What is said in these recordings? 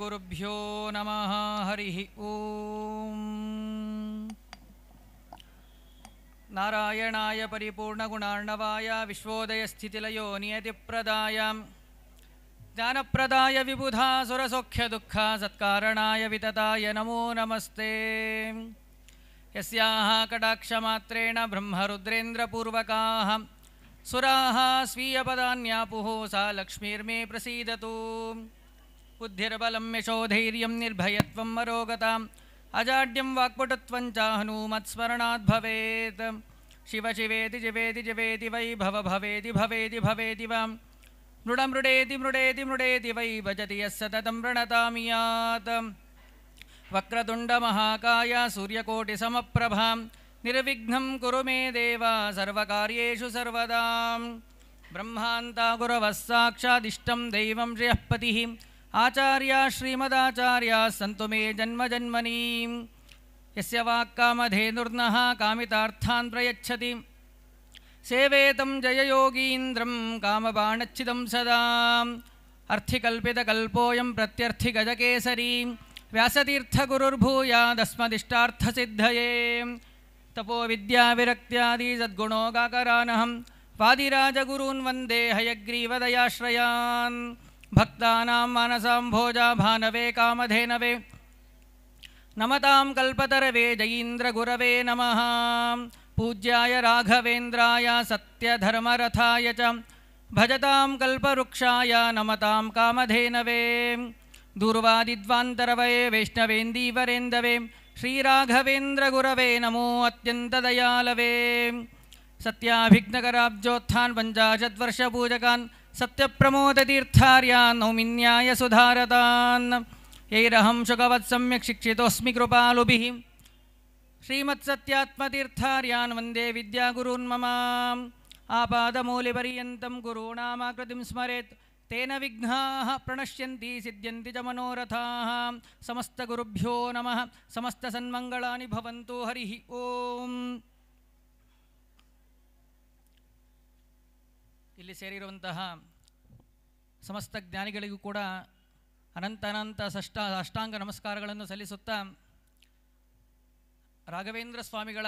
गुरुभ्यो नमः हरि ओम नारायणाय नियति विश्वोदयस्थितिलयो ज्ञान प्रदाय विबुधा सुरसौख्यदुःखा सत्कारणाय वितताय नमो नमस्ते यस्याः कटाक्षमात्रेण पूर्वकाः सुराः पदान्यापुः सा लक्ष्मीर्मे प्रसीदतु बुद्धिरबलं यशोधर्य निर्भयत्वं मरोगताम् अजाड्यं वाक्पटुत्वं च हनूमत्स्मरणात् शिव शिवेति जिवेति जिवेति वै भव भवेति भवेति भवेति वा मृडमृडेति मृडेति मृडेति वै भजति यः सततं प्रणतामियात् वक्रतुण्डमहाकाय सूर्यकोटिसमप्रभां निर्विघ्नं कुरु मे देवा सर्व्यु सर्वदा ब्रह्मान्ता गुरव साक्षादिष्टं दैव श्रियः पतिः आचार्य श्रीमदाचार्य सन्तु मे जन्मजन्मनी यस्य वाक्कामधेनुर्नः कामितार्थान् प्रयच्छति सेवेतं जययोगीन्द्रं कामबाणच्छिदं सदा अर्थिकल्पितकल्पोऽयं प्रत्यर्थिगजकेसरी व्यासतीर्थगुरुर्भूयादस्मदिष्टार्थसिद्धये तपोविद्याविरक्त्यादिसद्गुणोगाकरानहं वादिराजगुरून् वन्दे हयग्रीवदयाश्रयान् भक्तानां मानसां भोजा भानवे कामधेनवे नमतां कल्पतरवे जयीन्द्रगुरवे नमः पूज्याय राघवेन्द्राय सत्यधर्मरथाय च भजतां कल्पवृक्षाय नमतां कामधेनवे दूर्वादिद्वान्तरवये वैष्णवेन्दीवरेन्दवे श्रीराघवेन्द्रगुरवे नमो अत्यन्तदयालवे सत्याभिघ्नकराब्जोत्थान् पञ्चाशद्वर्षपूजकान् नौमिन्याय सत्यप्रमोदतीर्थार्यान्नोमिन्यायसुधारतान् यैरहं शुकवत्सम्यक् शिक्षितोऽस्मि कृपालुभिः श्रीमत्सत्यात्मतीर्थार्यान् वन्दे विद्यागुरून्ममाम् आपादमूलिपर्यन्तं गुरोणामाकृतिं स्मरेत् तेन विघ्नाः प्रणश्यन्ति सिध्यन्ति च मनोरथाः समस्तगुरुभ्यो नमः समस्तसन्मङ्गलानि भवन्तु हरिः ओम् ಇಲ್ಲಿ ಸೇರಿರುವಂತಹ ಸಮಸ್ತ ಜ್ಞಾನಿಗಳಿಗೂ ಕೂಡ ಅನಂತ ಅನಂತ ಸಷ್ಟ ಅಷ್ಟಾಂಗ ನಮಸ್ಕಾರಗಳನ್ನು ಸಲ್ಲಿಸುತ್ತಾ ರಾಘವೇಂದ್ರ ಸ್ವಾಮಿಗಳ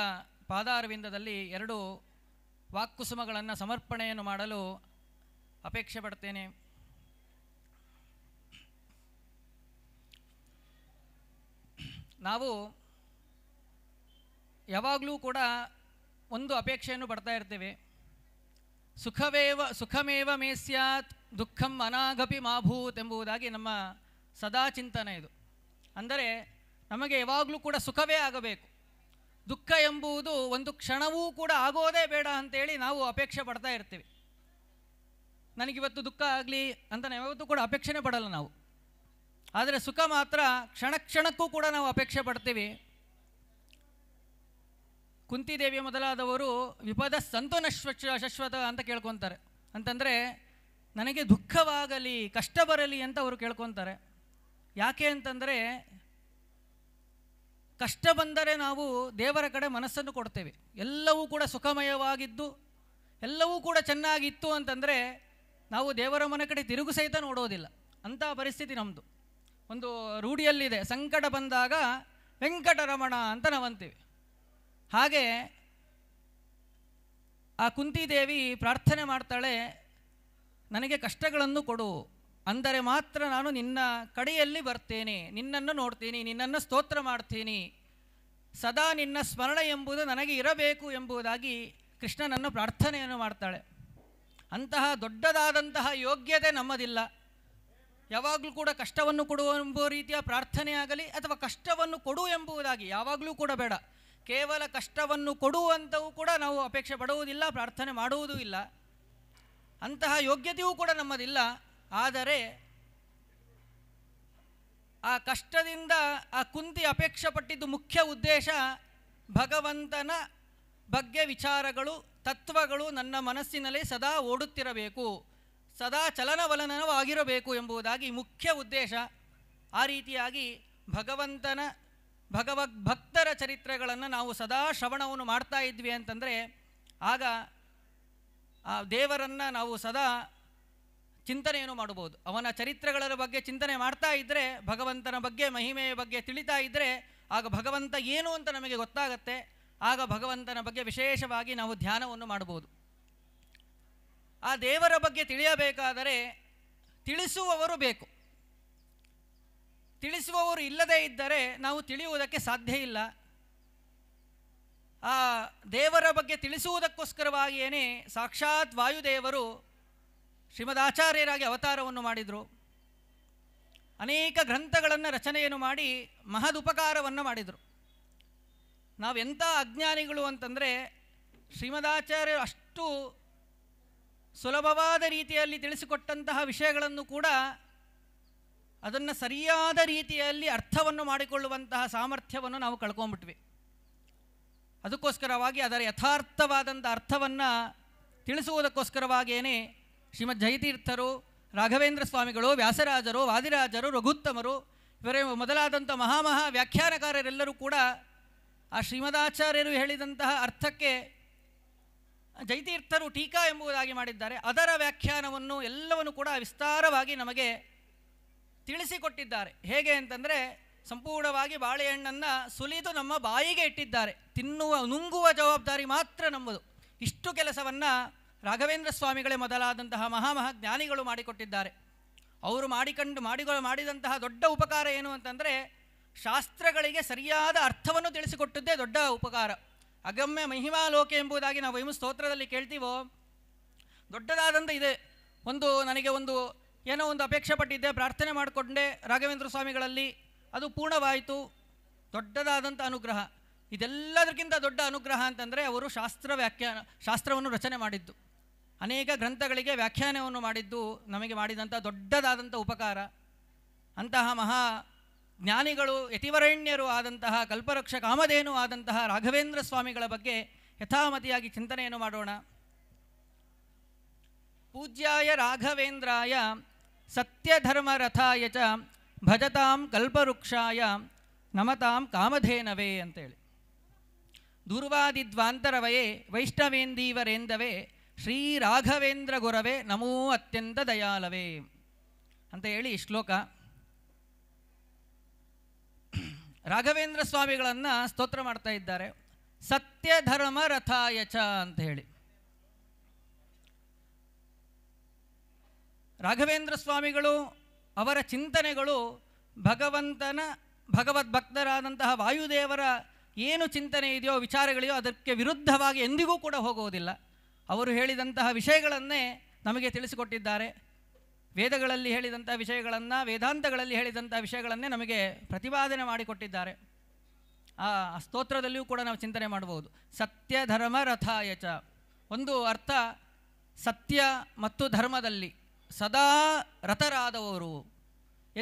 ಪಾದಾರವಿಂದದಲ್ಲಿ ಎರಡು ವಾಕ್ಕುಸುಮಗಳನ್ನು ಸಮರ್ಪಣೆಯನ್ನು ಮಾಡಲು ಅಪೇಕ್ಷೆ ಪಡ್ತೇನೆ ನಾವು ಯಾವಾಗಲೂ ಕೂಡ ಒಂದು ಅಪೇಕ್ಷೆಯನ್ನು ಪಡ್ತಾ ಇರ್ತೇವೆ ಸುಖವೇವ ಸುಖಮೇವ ಮೇ ಸ್ಯಾತ್ ದುಃಖಂ ಅನಾಗಪಿ ಮಾಭೂತ್ ಎಂಬುದಾಗಿ ನಮ್ಮ ಸದಾ ಚಿಂತನೆ ಇದು ಅಂದರೆ ನಮಗೆ ಯಾವಾಗಲೂ ಕೂಡ ಸುಖವೇ ಆಗಬೇಕು ದುಃಖ ಎಂಬುದು ಒಂದು ಕ್ಷಣವೂ ಕೂಡ ಆಗೋದೇ ಬೇಡ ಅಂತೇಳಿ ನಾವು ಅಪೇಕ್ಷೆ ಪಡ್ತಾ ಇರ್ತೀವಿ ನನಗಿವತ್ತು ದುಃಖ ಆಗಲಿ ಅಂತ ಯಾವತ್ತೂ ಕೂಡ ಅಪೇಕ್ಷೆ ಪಡಲ್ಲ ನಾವು ಆದರೆ ಸುಖ ಮಾತ್ರ ಕ್ಷಣ ಕ್ಷಣಕ್ಕೂ ಕೂಡ ನಾವು ಅಪೇಕ್ಷೆ ಪಡ್ತೀವಿ ಕುಂತಿದೇವಿ ಮೊದಲಾದವರು ವಿಪದ ಸಂತೋನ ಶಶ್ವತ ಅಂತ ಕೇಳ್ಕೊತಾರೆ ಅಂತಂದರೆ ನನಗೆ ದುಃಖವಾಗಲಿ ಕಷ್ಟ ಬರಲಿ ಅಂತ ಅವರು ಕೇಳ್ಕೊತಾರೆ ಯಾಕೆ ಅಂತಂದರೆ ಕಷ್ಟ ಬಂದರೆ ನಾವು ದೇವರ ಕಡೆ ಮನಸ್ಸನ್ನು ಕೊಡ್ತೇವೆ ಎಲ್ಲವೂ ಕೂಡ ಸುಖಮಯವಾಗಿದ್ದು ಎಲ್ಲವೂ ಕೂಡ ಚೆನ್ನಾಗಿತ್ತು ಅಂತಂದರೆ ನಾವು ದೇವರ ಮನೆ ಕಡೆ ತಿರುಗು ಸಹಿತ ನೋಡೋದಿಲ್ಲ ಅಂಥ ಪರಿಸ್ಥಿತಿ ನಮ್ಮದು ಒಂದು ರೂಢಿಯಲ್ಲಿದೆ ಸಂಕಟ ಬಂದಾಗ ವೆಂಕಟರಮಣ ಅಂತ ನಾವಂತೀವಿ ಹಾಗೆ ಆ ಕುಂತಿದೇವಿ ಪ್ರಾರ್ಥನೆ ಮಾಡ್ತಾಳೆ ನನಗೆ ಕಷ್ಟಗಳನ್ನು ಕೊಡು ಅಂದರೆ ಮಾತ್ರ ನಾನು ನಿನ್ನ ಕಡೆಯಲ್ಲಿ ಬರ್ತೇನೆ ನಿನ್ನನ್ನು ನೋಡ್ತೀನಿ ನಿನ್ನನ್ನು ಸ್ತೋತ್ರ ಮಾಡ್ತೀನಿ ಸದಾ ನಿನ್ನ ಸ್ಮರಣೆ ಎಂಬುದು ನನಗೆ ಇರಬೇಕು ಎಂಬುದಾಗಿ ಕೃಷ್ಣನನ್ನು ಪ್ರಾರ್ಥನೆಯನ್ನು ಮಾಡ್ತಾಳೆ ಅಂತಹ ದೊಡ್ಡದಾದಂತಹ ಯೋಗ್ಯತೆ ನಮ್ಮದಿಲ್ಲ ಯಾವಾಗಲೂ ಕೂಡ ಕಷ್ಟವನ್ನು ಕೊಡುವ ಎಂಬ ರೀತಿಯ ಪ್ರಾರ್ಥನೆಯಾಗಲಿ ಅಥವಾ ಕಷ್ಟವನ್ನು ಕೊಡು ಎಂಬುದಾಗಿ ಯಾವಾಗಲೂ ಕೂಡ ಬೇಡ ಕೇವಲ ಕಷ್ಟವನ್ನು ಕೊಡುವಂಥವೂ ಕೂಡ ನಾವು ಅಪೇಕ್ಷೆ ಪಡುವುದಿಲ್ಲ ಪ್ರಾರ್ಥನೆ ಮಾಡುವುದೂ ಇಲ್ಲ ಅಂತಹ ಯೋಗ್ಯತೆಯೂ ಕೂಡ ನಮ್ಮದಿಲ್ಲ ಆದರೆ ಆ ಕಷ್ಟದಿಂದ ಆ ಕುಂತಿ ಅಪೇಕ್ಷೆ ಪಟ್ಟಿದ್ದು ಮುಖ್ಯ ಉದ್ದೇಶ ಭಗವಂತನ ಬಗ್ಗೆ ವಿಚಾರಗಳು ತತ್ವಗಳು ನನ್ನ ಮನಸ್ಸಿನಲ್ಲಿ ಸದಾ ಓಡುತ್ತಿರಬೇಕು ಸದಾ ಆಗಿರಬೇಕು ಎಂಬುದಾಗಿ ಮುಖ್ಯ ಉದ್ದೇಶ ಆ ರೀತಿಯಾಗಿ ಭಗವಂತನ ಭಕ್ತರ ಚರಿತ್ರೆಗಳನ್ನು ನಾವು ಸದಾ ಶ್ರವಣವನ್ನು ಮಾಡ್ತಾ ಇದ್ವಿ ಅಂತಂದರೆ ಆಗ ಆ ದೇವರನ್ನು ನಾವು ಸದಾ ಚಿಂತನೆಯನ್ನು ಮಾಡಬಹುದು ಅವನ ಚರಿತ್ರೆಗಳ ಬಗ್ಗೆ ಚಿಂತನೆ ಮಾಡ್ತಾ ಇದ್ದರೆ ಭಗವಂತನ ಬಗ್ಗೆ ಮಹಿಮೆಯ ಬಗ್ಗೆ ತಿಳಿತಾ ಇದ್ದರೆ ಆಗ ಭಗವಂತ ಏನು ಅಂತ ನಮಗೆ ಗೊತ್ತಾಗತ್ತೆ ಆಗ ಭಗವಂತನ ಬಗ್ಗೆ ವಿಶೇಷವಾಗಿ ನಾವು ಧ್ಯಾನವನ್ನು ಮಾಡಬಹುದು ಆ ದೇವರ ಬಗ್ಗೆ ತಿಳಿಯಬೇಕಾದರೆ ತಿಳಿಸುವವರು ಬೇಕು ತಿಳಿಸುವವರು ಇಲ್ಲದೇ ಇದ್ದರೆ ನಾವು ತಿಳಿಯುವುದಕ್ಕೆ ಸಾಧ್ಯ ಇಲ್ಲ ಆ ದೇವರ ಬಗ್ಗೆ ತಿಳಿಸುವುದಕ್ಕೋಸ್ಕರವಾಗಿಯೇ ಸಾಕ್ಷಾತ್ ವಾಯುದೇವರು ಶ್ರೀಮದಾಚಾರ್ಯರಾಗಿ ಅವತಾರವನ್ನು ಮಾಡಿದರು ಅನೇಕ ಗ್ರಂಥಗಳನ್ನು ರಚನೆಯನ್ನು ಮಾಡಿ ಮಹದುಪಕಾರವನ್ನು ಮಾಡಿದರು ನಾವೆಂಥ ಅಜ್ಞಾನಿಗಳು ಅಂತಂದರೆ ಶ್ರೀಮದಾಚಾರ್ಯರು ಅಷ್ಟು ಸುಲಭವಾದ ರೀತಿಯಲ್ಲಿ ತಿಳಿಸಿಕೊಟ್ಟಂತಹ ವಿಷಯಗಳನ್ನು ಕೂಡ ಅದನ್ನು ಸರಿಯಾದ ರೀತಿಯಲ್ಲಿ ಅರ್ಥವನ್ನು ಮಾಡಿಕೊಳ್ಳುವಂತಹ ಸಾಮರ್ಥ್ಯವನ್ನು ನಾವು ಕಳ್ಕೊಂಡ್ಬಿಟ್ವಿ ಅದಕ್ಕೋಸ್ಕರವಾಗಿ ಅದರ ಯಥಾರ್ಥವಾದಂಥ ಅರ್ಥವನ್ನು ತಿಳಿಸುವುದಕ್ಕೋಸ್ಕರವಾಗಿಯೇ ಶ್ರೀಮದ್ ಜಯತೀರ್ಥರು ರಾಘವೇಂದ್ರ ಸ್ವಾಮಿಗಳು ವ್ಯಾಸರಾಜರು ವಾದಿರಾಜರು ರಘುತ್ತಮರು ಇವರೇ ಮೊದಲಾದಂಥ ಮಹಾಮಹಾ ವ್ಯಾಖ್ಯಾನಕಾರರೆಲ್ಲರೂ ಕೂಡ ಆ ಶ್ರೀಮದಾಚಾರ್ಯರು ಹೇಳಿದಂತಹ ಅರ್ಥಕ್ಕೆ ಜೈತೀರ್ಥರು ಟೀಕಾ ಎಂಬುದಾಗಿ ಮಾಡಿದ್ದಾರೆ ಅದರ ವ್ಯಾಖ್ಯಾನವನ್ನು ಎಲ್ಲವನ್ನು ಕೂಡ ವಿಸ್ತಾರವಾಗಿ ನಮಗೆ ತಿಳಿಸಿಕೊಟ್ಟಿದ್ದಾರೆ ಹೇಗೆ ಅಂತಂದರೆ ಸಂಪೂರ್ಣವಾಗಿ ಬಾಳೆಹಣ್ಣನ್ನು ಸುಲಿದು ನಮ್ಮ ಬಾಯಿಗೆ ಇಟ್ಟಿದ್ದಾರೆ ತಿನ್ನುವ ನುಂಗುವ ಜವಾಬ್ದಾರಿ ಮಾತ್ರ ನಮ್ಮದು ಇಷ್ಟು ಕೆಲಸವನ್ನು ರಾಘವೇಂದ್ರ ಸ್ವಾಮಿಗಳೇ ಮೊದಲಾದಂತಹ ಮಹಾಮಹಾಜ್ಞಾನಿಗಳು ಮಾಡಿಕೊಟ್ಟಿದ್ದಾರೆ ಅವರು ಮಾಡಿಕೊಂಡು ಮಾಡಿಗಳು ಮಾಡಿದಂತಹ ದೊಡ್ಡ ಉಪಕಾರ ಏನು ಅಂತಂದರೆ ಶಾಸ್ತ್ರಗಳಿಗೆ ಸರಿಯಾದ ಅರ್ಥವನ್ನು ತಿಳಿಸಿಕೊಟ್ಟದ್ದೇ ದೊಡ್ಡ ಉಪಕಾರ ಅಗಮ್ಯ ಮಹಿಮಾ ಲೋಕೆ ಎಂಬುದಾಗಿ ನಾವು ವೈಮು ಸ್ತೋತ್ರದಲ್ಲಿ ಕೇಳ್ತೀವೋ ದೊಡ್ಡದಾದಂಥ ಇದೆ ಒಂದು ನನಗೆ ಒಂದು ಏನೋ ಒಂದು ಅಪೇಕ್ಷೆ ಪಟ್ಟಿದ್ದೆ ಪ್ರಾರ್ಥನೆ ಮಾಡಿಕೊಂಡೆ ರಾಘವೇಂದ್ರ ಸ್ವಾಮಿಗಳಲ್ಲಿ ಅದು ಪೂರ್ಣವಾಯಿತು ದೊಡ್ಡದಾದಂಥ ಅನುಗ್ರಹ ಇದೆಲ್ಲದಕ್ಕಿಂತ ದೊಡ್ಡ ಅನುಗ್ರಹ ಅಂತಂದರೆ ಅವರು ಶಾಸ್ತ್ರ ವ್ಯಾಖ್ಯಾನ ಶಾಸ್ತ್ರವನ್ನು ರಚನೆ ಮಾಡಿದ್ದು ಅನೇಕ ಗ್ರಂಥಗಳಿಗೆ ವ್ಯಾಖ್ಯಾನವನ್ನು ಮಾಡಿದ್ದು ನಮಗೆ ಮಾಡಿದಂಥ ದೊಡ್ಡದಾದಂಥ ಉಪಕಾರ ಅಂತಹ ಮಹಾ ಜ್ಞಾನಿಗಳು ಯತಿವರಣ್ಯರು ಆದಂತಹ ಕಲ್ಪರಕ್ಷ ಕಾಮಧೇನು ಆದಂತಹ ರಾಘವೇಂದ್ರ ಸ್ವಾಮಿಗಳ ಬಗ್ಗೆ ಯಥಾಮತಿಯಾಗಿ ಚಿಂತನೆಯನ್ನು ಮಾಡೋಣ ಪೂಜ್ಯಾಯ ರಾಘವೇಂದ್ರಾಯ ಸತ್ಯಧರ್ಮರಥಾಯ ಚ ಭಜತಾಂ ಕಲ್ಪವೃಕ್ಷಾಯ ನಮತಾಂ ಕಾಮಧೇನವೇ ಅಂತೇಳಿ ದುರ್ವಾದಿದ್ವಾಂತರವಯೇ ವೈಷ್ಣವೇಂದೀವರೇಂದವೇ ಶ್ರೀರಾಘವೇಂದ್ರ ಗುರವೇ ನಮೋ ಅತ್ಯಂತ ದಯಾಲವೇ ಅಂತ ಹೇಳಿ ಶ್ಲೋಕ ರಾಘವೇಂದ್ರ ಸ್ವಾಮಿಗಳನ್ನು ಸ್ತೋತ್ರ ಮಾಡ್ತಾ ಇದ್ದಾರೆ ಸತ್ಯಧರ್ಮ ರಥಾಯಚ ಅಂತ ಹೇಳಿ ರಾಘವೇಂದ್ರ ಸ್ವಾಮಿಗಳು ಅವರ ಚಿಂತನೆಗಳು ಭಗವಂತನ ಭಗವದ್ಭಕ್ತರಾದಂತಹ ವಾಯುದೇವರ ಏನು ಚಿಂತನೆ ಇದೆಯೋ ವಿಚಾರಗಳೆಯೋ ಅದಕ್ಕೆ ವಿರುದ್ಧವಾಗಿ ಎಂದಿಗೂ ಕೂಡ ಹೋಗುವುದಿಲ್ಲ ಅವರು ಹೇಳಿದಂತಹ ವಿಷಯಗಳನ್ನೇ ನಮಗೆ ತಿಳಿಸಿಕೊಟ್ಟಿದ್ದಾರೆ ವೇದಗಳಲ್ಲಿ ಹೇಳಿದಂಥ ವಿಷಯಗಳನ್ನು ವೇದಾಂತಗಳಲ್ಲಿ ಹೇಳಿದಂಥ ವಿಷಯಗಳನ್ನೇ ನಮಗೆ ಪ್ರತಿಪಾದನೆ ಮಾಡಿಕೊಟ್ಟಿದ್ದಾರೆ ಆ ಸ್ತೋತ್ರದಲ್ಲಿಯೂ ಕೂಡ ನಾವು ಚಿಂತನೆ ಮಾಡಬಹುದು ಸತ್ಯ ಧರ್ಮ ರಥಾಯಚ ಒಂದು ಅರ್ಥ ಸತ್ಯ ಮತ್ತು ಧರ್ಮದಲ್ಲಿ ಸದಾ ರಥರಾದವರು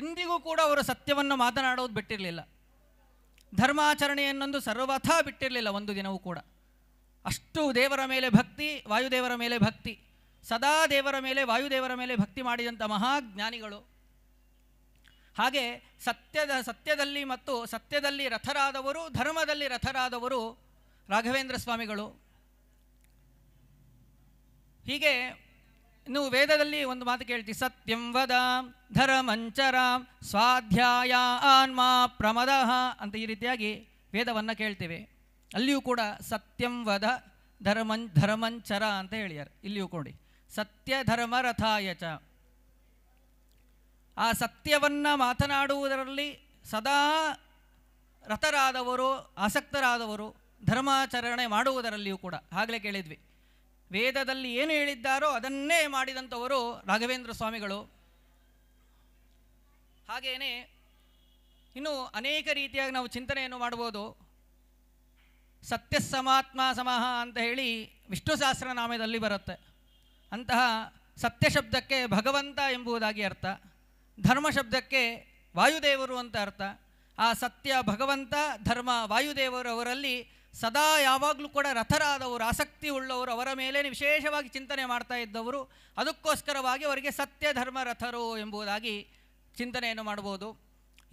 ಎಂದಿಗೂ ಕೂಡ ಅವರು ಸತ್ಯವನ್ನು ಮಾತನಾಡೋದು ಬಿಟ್ಟಿರಲಿಲ್ಲ ಧರ್ಮಾಚರಣೆಯನ್ನೊಂದು ಸರ್ವಥ ಬಿಟ್ಟಿರಲಿಲ್ಲ ಒಂದು ದಿನವೂ ಕೂಡ ಅಷ್ಟು ದೇವರ ಮೇಲೆ ಭಕ್ತಿ ವಾಯುದೇವರ ಮೇಲೆ ಭಕ್ತಿ ಸದಾ ದೇವರ ಮೇಲೆ ವಾಯುದೇವರ ಮೇಲೆ ಭಕ್ತಿ ಮಾಡಿದಂಥ ಮಹಾಜ್ಞಾನಿಗಳು ಹಾಗೆ ಸತ್ಯದ ಸತ್ಯದಲ್ಲಿ ಮತ್ತು ಸತ್ಯದಲ್ಲಿ ರಥರಾದವರು ಧರ್ಮದಲ್ಲಿ ರಥರಾದವರು ರಾಘವೇಂದ್ರ ಸ್ವಾಮಿಗಳು ಹೀಗೆ ಇನ್ನು ವೇದದಲ್ಲಿ ಒಂದು ಮಾತು ಕೇಳ್ತಿ ಸತ್ಯಂ ವದ ಧರಮಂಚರ ಸ್ವಾಧ್ಯಾಯ ಆನ್ಮ ಪ್ರಮದ ಅಂತ ಈ ರೀತಿಯಾಗಿ ವೇದವನ್ನು ಕೇಳ್ತೇವೆ ಅಲ್ಲಿಯೂ ಕೂಡ ಸತ್ಯಂ ವದ ಧರ್ಮಂ ಧರ್ಮಂಚರ ಅಂತ ಹೇಳಿದ್ದಾರೆ ಇಲ್ಲಿಯೂ ಕೊಡಿ ಸತ್ಯ ಧರ್ಮ ರಥಾಯಚ ಆ ಸತ್ಯವನ್ನು ಮಾತನಾಡುವುದರಲ್ಲಿ ಸದಾ ರಥರಾದವರು ಆಸಕ್ತರಾದವರು ಧರ್ಮಾಚರಣೆ ಮಾಡುವುದರಲ್ಲಿಯೂ ಕೂಡ ಆಗಲೇ ಕೇಳಿದ್ವಿ ವೇದದಲ್ಲಿ ಏನು ಹೇಳಿದ್ದಾರೋ ಅದನ್ನೇ ಮಾಡಿದಂಥವರು ರಾಘವೇಂದ್ರ ಸ್ವಾಮಿಗಳು ಹಾಗೆಯೇ ಇನ್ನು ಅನೇಕ ರೀತಿಯಾಗಿ ನಾವು ಚಿಂತನೆಯನ್ನು ಮಾಡ್ಬೋದು ಸತ್ಯ ಸಮಾತ್ಮ ಸಮಹ ಅಂತ ಹೇಳಿ ವಿಷ್ಣು ನಾಮದಲ್ಲಿ ಬರುತ್ತೆ ಅಂತಹ ಸತ್ಯ ಶಬ್ದಕ್ಕೆ ಭಗವಂತ ಎಂಬುದಾಗಿ ಅರ್ಥ ಧರ್ಮ ಶಬ್ದಕ್ಕೆ ವಾಯುದೇವರು ಅಂತ ಅರ್ಥ ಆ ಸತ್ಯ ಭಗವಂತ ಧರ್ಮ ವಾಯುದೇವರು ಅವರಲ್ಲಿ ಸದಾ ಯಾವಾಗಲೂ ಕೂಡ ರಥರಾದವರು ಆಸಕ್ತಿ ಉಳ್ಳವರು ಅವರ ಮೇಲೆ ವಿಶೇಷವಾಗಿ ಚಿಂತನೆ ಮಾಡ್ತಾ ಇದ್ದವರು ಅದಕ್ಕೋಸ್ಕರವಾಗಿ ಅವರಿಗೆ ಸತ್ಯ ಧರ್ಮ ರಥರು ಎಂಬುದಾಗಿ ಚಿಂತನೆಯನ್ನು ಮಾಡ್ಬೋದು